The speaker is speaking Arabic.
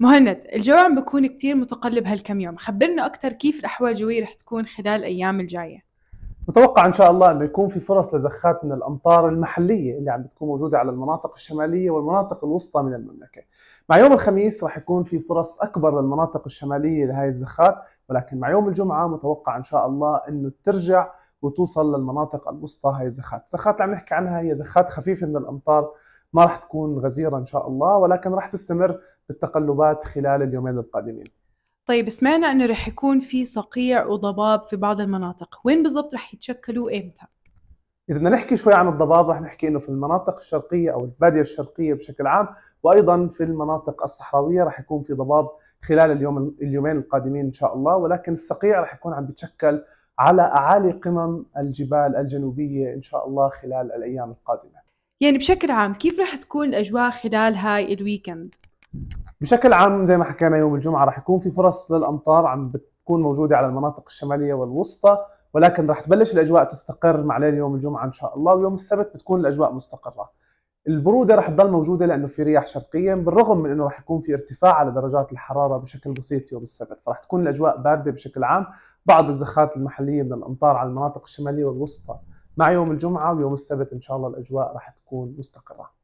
مهند الجو عم بكون كتير متقلب هالكم يوم خبرنا أكثر كيف الأحوال الجوية رح تكون خلال الأيام الجاية متوقع ان شاء الله انه يكون في فرص لزخات من الامطار المحليه اللي عم بتكون موجوده على المناطق الشماليه والمناطق الوسطى من المملكه. مع يوم الخميس رح يكون في فرص اكبر للمناطق الشماليه لهي الزخات ولكن مع يوم الجمعه متوقع ان شاء الله انه ترجع وتوصل للمناطق الوسطى هي الزخات، الزخات اللي عم نحكي عنها هي زخات خفيفه من الامطار ما رح تكون غزيره ان شاء الله ولكن رح تستمر بالتقلبات خلال اليومين القادمين طيب سمعنا انه رح يكون في صقيع وضباب في بعض المناطق وين بالضبط رح يتشكلوا امتى إيه اذا بدنا نحكي شوي عن الضباب رح نحكي انه في المناطق الشرقيه او الباديه الشرقيه بشكل عام وايضا في المناطق الصحراويه رح يكون في ضباب خلال اليوم اليومين القادمين ان شاء الله ولكن الصقيع رح يكون عم بيتشكل على اعالي قمم الجبال الجنوبيه ان شاء الله خلال الايام القادمه يعني بشكل عام كيف رح تكون الاجواء خلال هاي الويكند بشكل عام زي ما حكينا يوم الجمعه راح يكون في فرص للامطار عم بتكون موجوده على المناطق الشماليه والوسطى ولكن راح تبلش الاجواء تستقر مع ليل يوم الجمعه ان شاء الله ويوم السبت بتكون الاجواء مستقره البروده راح تضل موجوده لانه في رياح شرقيه بالرغم من انه راح يكون في ارتفاع على درجات الحراره بشكل بسيط يوم السبت فراح تكون الاجواء بارده بشكل عام بعض الزخات المحليه من الامطار على المناطق الشماليه والوسطى مع يوم الجمعه ويوم السبت ان شاء الله الاجواء راح تكون مستقره